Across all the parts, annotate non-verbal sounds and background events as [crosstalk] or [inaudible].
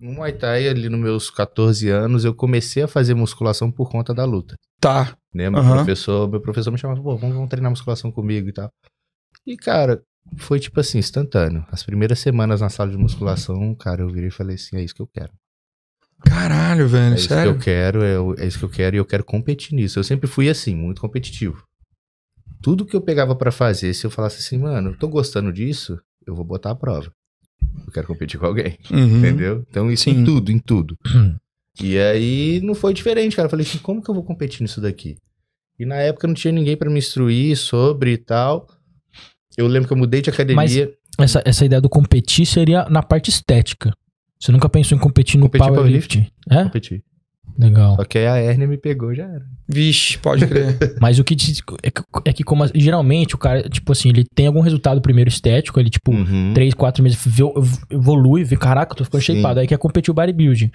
No Muay Thai, ali nos meus 14 anos, eu comecei a fazer musculação por conta da luta. Tá. Né? Meu, uhum. professor, meu professor me chamava, pô, vamos, vamos treinar musculação comigo e tal. E, cara, foi tipo assim, instantâneo. As primeiras semanas na sala de musculação, cara, eu virei e falei assim, é isso que eu quero. Caralho, velho, é isso sério? que eu quero, é, é, isso que eu quero e eu quero competir nisso. Eu sempre fui assim, muito competitivo. Tudo que eu pegava para fazer, se eu falasse assim, mano, eu tô gostando disso, eu vou botar a prova. Eu quero competir com alguém. Uhum. Entendeu? Então, isso Sim. em tudo, em tudo. Uhum. [clears throat] E aí não foi diferente, cara. Eu falei assim, como que eu vou competir nisso daqui? E na época não tinha ninguém para me instruir sobre e tal. Eu lembro que eu mudei de academia. Mas essa, essa ideia do competir seria na parte estética. Você nunca pensou em competir no competir powerlifting? É? Competir. Legal. Só que aí a hérnia me pegou, já era. Vixe, pode crer. [laughs] Mas o que diz é, que, é que como geralmente o cara, tipo assim, ele tem algum resultado primeiro estético, ele tipo, uhum. 3, 4 meses evolui, vê, caraca, tô ficando Sim. shapeado, aí quer é competir o bodybuilding.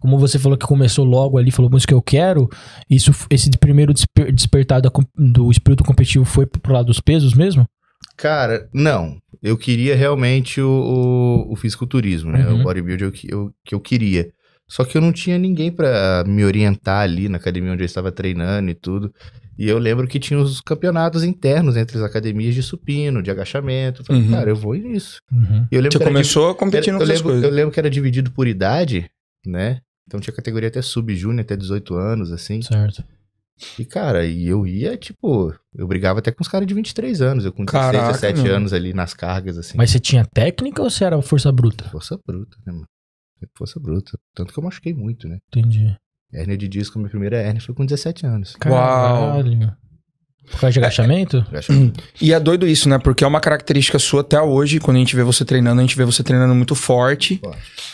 Como você falou que começou logo ali, falou isso que eu quero, isso esse primeiro desper, despertar da, do espírito competitivo foi pro lado dos pesos mesmo? Cara, não. Eu queria realmente o, o, o fisiculturismo, né? Uhum. É o bodybuilding eu, eu, que eu queria. Só que eu não tinha ninguém para me orientar ali na academia onde eu estava treinando e tudo. E eu lembro que tinha os campeonatos internos entre as academias de supino, de agachamento. Eu falei, uhum. cara, eu vou nisso. Uhum. E eu lembro Você começou competindo era, com essas coisas. Eu lembro que era dividido por idade, né? Então tinha categoria até sub-júnior, até 18 anos, assim. Certo. E, cara, e eu ia, tipo, eu brigava até com os caras de 23 anos, eu com 16, 17 anos ali nas cargas, assim. Mas você tinha técnica ou você era força bruta? Força bruta, né, mano? Força bruta. Tanto que eu machuquei muito, né? Entendi. Hérnia de disco, minha primeira hérnia foi com 17 anos. Caralho. Uau. Por causa de é, agachamento? E é doido isso, né? Porque é uma característica sua até hoje, quando a gente vê você treinando, a gente vê você treinando muito forte.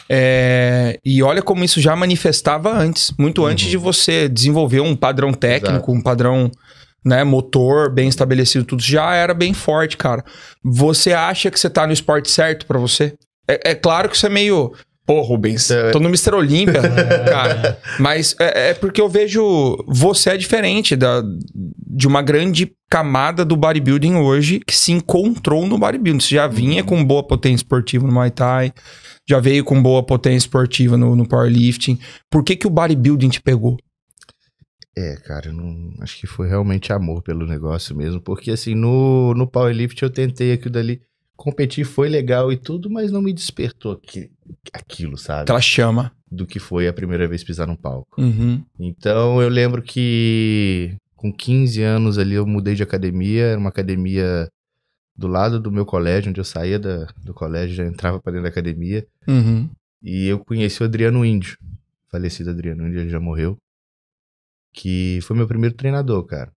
É... E olha como isso já manifestava antes, muito uhum. antes de você desenvolver um padrão técnico, Exato. um padrão né, motor bem estabelecido, tudo já era bem forte, cara. Você acha que você tá no esporte certo para você? É, é claro que você é meio Pô, Rubens, é. tô no Mr. Olímpia, [laughs] cara. Mas é, é, porque eu vejo você é diferente da, de uma grande camada do bodybuilding hoje que se encontrou no bodybuilding. Você já vinha uhum. com boa potência esportiva no Muay Thai, já veio com boa potência esportiva no, no powerlifting. Por que, que o bodybuilding te pegou? É, cara, não, acho que foi realmente amor pelo negócio mesmo. Porque assim, no, no powerlifting eu tentei aquilo dali competir foi legal e tudo, mas não me despertou aquilo, sabe? Aquela chama. Do que foi a primeira vez pisar num palco. Uhum. Então eu lembro que com 15 anos ali eu mudei de academia, era uma academia do lado do meu colégio, onde eu saía da, do colégio, já entrava para dentro da academia. Uhum. E eu conheci o Adriano Índio, falecido Adriano Índio, ele já morreu. Que foi meu primeiro treinador, cara.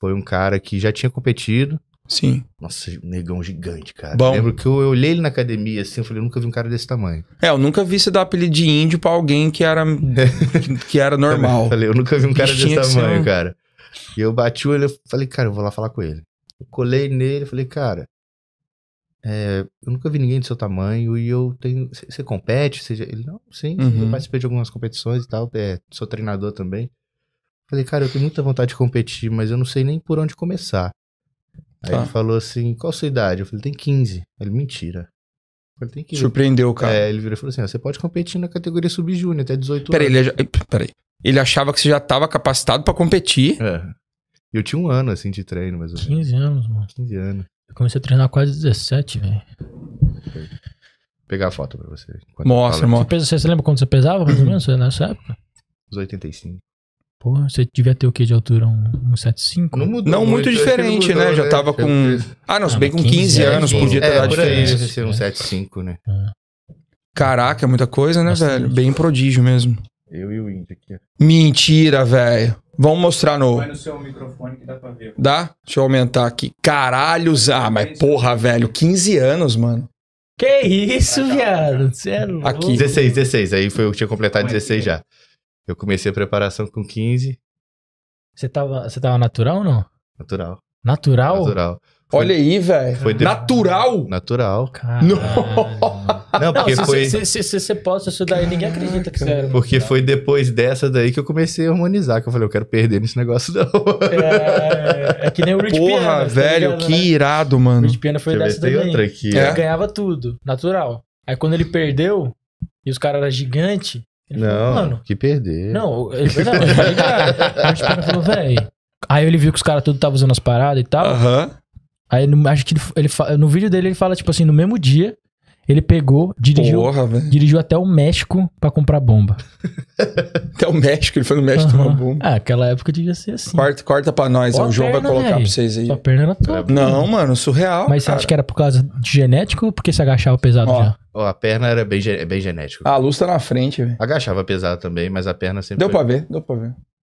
Foi um cara que já tinha competido, Sim. Nossa, negão gigante, cara. Bom. lembro que eu, eu, olhei ele na academia assim, eu falei, eu nunca vi um cara desse tamanho. É, eu nunca vi você dar apelido de índio pra alguém que era, que, [laughs] que, era normal. eu falei, eu nunca vi um cara desse tamanho, cara. E eu bati o olho, eu falei, cara, eu vou lá falar com ele. Eu colei nele, falei, cara, é, eu nunca vi ninguém do seu tamanho e eu tenho. Você compete? Cê, ele, não, sim, uhum. eu participei de algumas competições e tal, é, sou treinador também. Falei, cara, eu tenho muita vontade de competir, mas eu não sei nem por onde começar. Aí tá. ele falou assim: qual a sua idade? Eu falei: tem 15. Ele, mentira. Ele falei, tem Surpreendeu o cara. É, ele virou e falou assim: você pode competir na categoria subjúnior até 18 Pera anos. Ele, eh, Peraí, ele achava que você já estava capacitado para competir. É. Eu tinha um ano assim de treino, mais ou menos. 15 anos, mano. 15 anos. Eu comecei a treinar quase 17, velho. Pegar a foto pra você. Mostra, mostra. Você, você lembra quando você pesava, mais ou [clears throat] menos, né, nessa época? Os 85. Porra, você devia ter o que de altura? Um, um 75? Não, mudou não muito, muito é diferente, mudou, né? Já né? tava né? com. Ah, não, se ah, bem com 15, 15 é anos, podia ter é, dado diferença. Deve ser um 75, né? Ah. Caraca, é muita coisa, né, Bastante. velho? Bem prodígio mesmo. Eu e o Indy aqui. Mentira, velho. Vamos mostrar no. Vai no seu microfone que dá pra ver. Dá? Deixa eu aumentar aqui. Caralhos, ah, mas porra, velho, 15 anos, mano. Que isso, viado? Você é louco. Aqui. 16, 16. Aí foi eu que tinha completado 16 já. Eu comecei a preparação com 15. Você tava, você tava natural ou não? Natural. Natural? Natural. Foi, Olha aí, velho. De... Natural? Natural. Caralho. Não, [laughs] porque não, se, foi. Se, se você posta isso daí, ninguém acredita que você era. Porque foi depois dessa daí que eu comecei a harmonizar, que eu falei, eu quero perder nesse negócio não. É, é que nem o Rich Porra, Piano, tá velho, tá que né? irado, mano. O Rich Piano foi Deixa dessa daí. Outra aqui. É. Ele ganhava tudo, natural. Aí quando ele perdeu, e os caras eram gigantes, ele não, falou, mano. Que perder. Não, ele foi, não, já A falou, velho. Aí ele viu que os caras tudo estavam usando as paradas e tal. Aham. Aí no, acho que ele, ele, no vídeo dele ele fala, tipo assim, no mesmo dia, ele pegou, dirigiu, Porra, dirigiu até o México para comprar bomba. [laughs] até o México, ele foi no México uhum. tomar bomba. Ah, aquela época devia ser assim. Corta, corta pra nós, o João perna, vai né, colocar né? pra vocês aí. Sua perna era toda. Não, mano, surreal. Mas cara. você acha que era por causa de genético ou porque se agachava pesado Ó. já? Ó, a perna era bem, é bem genética. Ah, a luz tá na frente, velho. Agachava pesado também, mas a perna sempre. Deu foi... pra ver, deu pra ver.